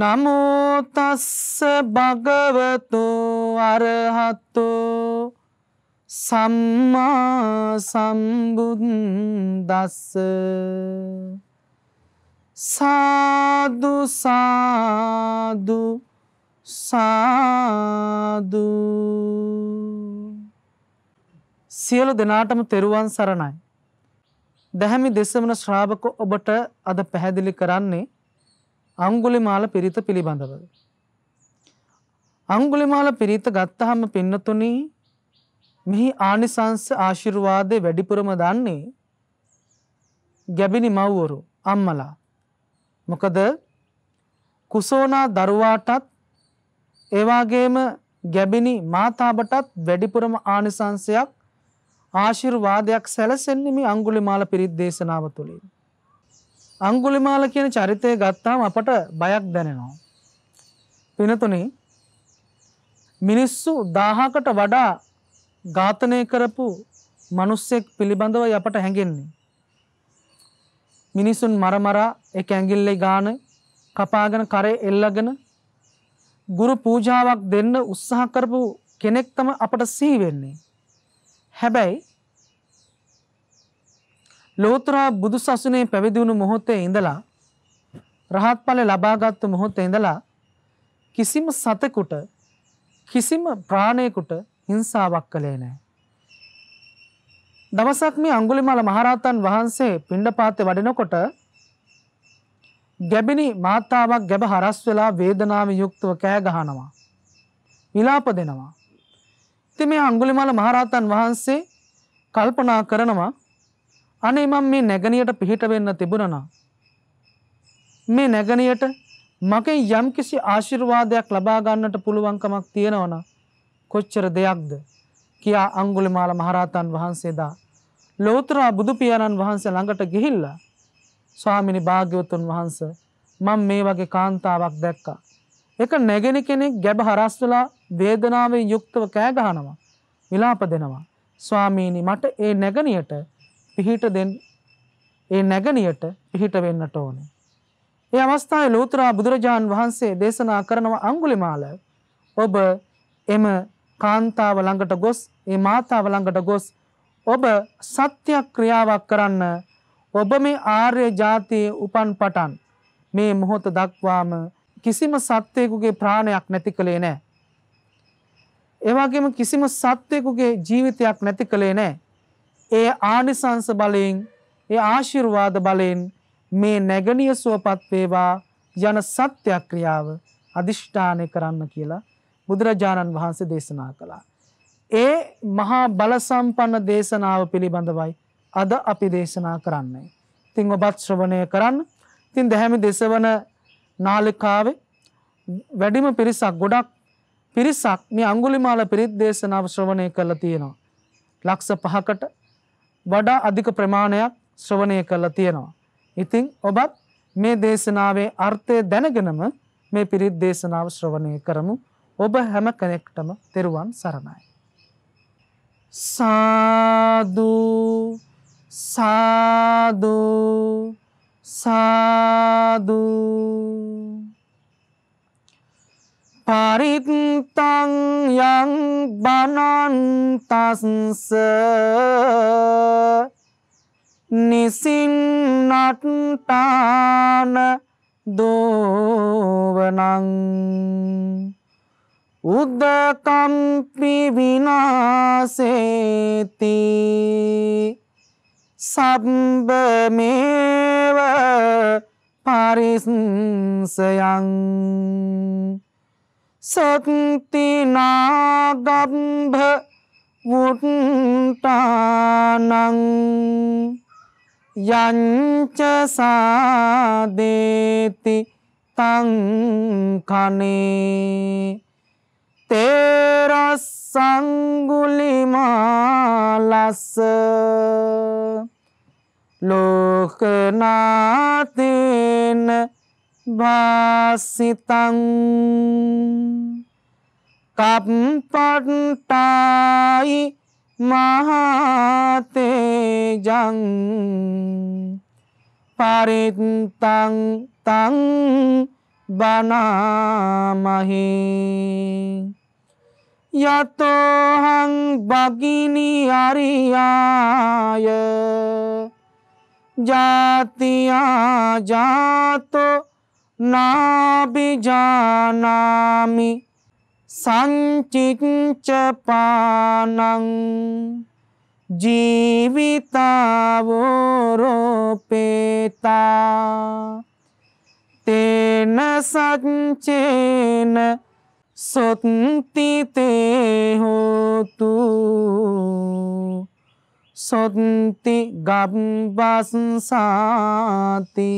නමෝතස්ස භගවතු අරහත්තු සම්මා සම්බුද්දස්ස සාදු සාදු සාදු සියලු දෙනාටම තෙරුවන් සරණයි. දැහැමි දෙසමන ශ්‍රාවක ඔබට අද පැහැදිලි කරන්නේ අංගුලිමාල පිරිත පිළිබඳව. අංගුලිමාල පිරිත ගත්තහම පින්නතුනි මෙහි ආනිසංස ආශිර්වාදය වැඩිපුරම දන්නේ ගැබිනි මව්වරු අම්මලා. මොකද කුසෝනා දරුවාටත් ඒවාගේම ගැබිනි මාතාබටත් වැඩිපුරම ආනිසංසයක් ආශිර්වාදයක් සැලසෙන්නේ මේ අංගුලිමාල පිරිත් දේශනාව තුළින්. අංගුලිමාල කියන චරිතය ගත්තාම අපට බයක් දැනෙනවා. පිනතුනි මිනිස්සු දාහකට වඩා ඝාතනය කරපු මිනිස්සෙක් පිළිබඳවයි අපට හැඟෙන්නේ. මිනිසුන් මරමරා එක ඇඟිල්ලේ ගාන කපාගෙන කරේ එල්ලගෙන ගුරු පූජාවක් දෙන්න උත්සාහ කරපු කෙනෙක් තම අපට සිහි වෙන්නේ. හැබැයි ලෝතර බුදු සසුනේ පැවිදි වුණු මොහොතේ ඉඳලා රහත් ඵල ලබාගත් මොහොතේ ඉඳලා කිසිම සතෙකුට කිසිම ප්‍රාණයෙකුට හිංසාවක් කළේ නැහැ. දවසක් මේ අඟුලිමාල මහරහතන් වහන්සේ පිණ්ඩපාතේ වඩිනකොට ගැබිනි මාතාවක් ගැබ හරස් වෙලා වේදනාවෙන් යුක්තව කෑ ගහනවා. විලාප දෙනවා. ඉතින් මේ අඟුලිමාල මහරහතන් වහන්සේ කල්පනා කරනවා අනේ මම මේ නැගණියට පිහිට වෙන්න තිබුණා මේ නැගණියට මගේ යම්කිසි ආශිර්වාදයක් ලබා ගන්නට පුළුවන්කමක් තියෙනවා කොච්චර දෙයක්ද කියා අඟුලිමාල මහරහතන් වහන්සේදා ලෝතර බුදු පියාණන් වහන්සේ ළඟට ගිහිල්ලා ස්වාමිනී භාග්‍යවතුන් වහන්සේ මම මේ වගේ කාන්තාවක් දැක්කා එක නැගෙන කෙනෙක් ගැබ හරස් වෙලා වේදනාවෙන් යුක්තව කෑ ගහනවා විලාප දෙනවා ස්වාමීනි මට ඒ නැගණියට පිහිට දෙන් ඒ නැගණියට පිහිට වෙන්නට ඕනේ. ඒ අවස්ථාවේ ලෝතර බුදුරජාන් වහන්සේ දේශනා කරනව අඟුලිමාල ඔබ එම කාන්තාව ළඟට ගොස් ඒ මාතාව ළඟට ගොස් ඔබ සත්‍ය ක්‍රියාවක් කරන්න ඔබ මේ ආර්ය ජාතියේ උපන් පටන් මේ මොහොත දක්වාම කිසිම සත්වයෙකුගේ ප්‍රාණයක් නැති කළේ නැහැ. ඒ වගේම කිසිම සත්වයෙකුගේ ජීවිතයක් නැති කළේ නැහැ. ඒ ආනිසංස බලයෙන් ඒ ආශිර්වාද බලයෙන් මේ නැගණිය සුවපත් වේවා යන සත්‍යක්‍රියාව අදිෂ්ඨානය කරන්න කියලා බුදුරජාණන් වහන්සේ දේශනා කළා. ඒ මහා බලසම්පන්න දේශනාව පිළිබඳවයි අද අපි දේශනා කරන්නේ. ඉතින් ඔබත් ශ්‍රවණය කරන්න. ඉතින් දැහැමි දෙසවන නාලිකාවේ වැඩිම පිරිසක් ගොඩක් පිරිසක් මේ අඟුලිමාල පිරිත් දේශනාව ශ්‍රවණය කරලා තියෙනවා. ලක්ෂ 5කට වඩා අධික ප්‍රමාණයක් ශ්‍රවණය කරලා තියෙනවා. ඉතින් ඔබත් මේ දේශනාවේ අර්ථය දැනගෙනම මේ පිරිත් දේශනාව ශ්‍රවණය කරමු. ඔබ හැම කෙනෙක්ටම තෙරුවන් සරණයි. සාදු සාදු සාදු පරිත්තං යං බනන්තස්ස නිසින්නට්ටාන දෝවනං උද්දකම්පි විනාසේති සබ්බමේව පරිස්සයන් සත්තිනාදම්භ වුට්ටානං යංච සාදේති තං කනේ තේරස් සංගුලිමාලස්ස ලෝකනාතේන වාසිතං කප්පට්ටායි මහතේජං පරිත්තං තං බනාමහේ යතෝහං බගිනි අරියාය ජාතියා ජාතෝ නාබිජානාමි සංචිච්චපානං ජීවිතාවෝරෝපේතා තේන සච්චේන සොත්තිතේ හෝතු සොත්ති ගබ්බසංසාති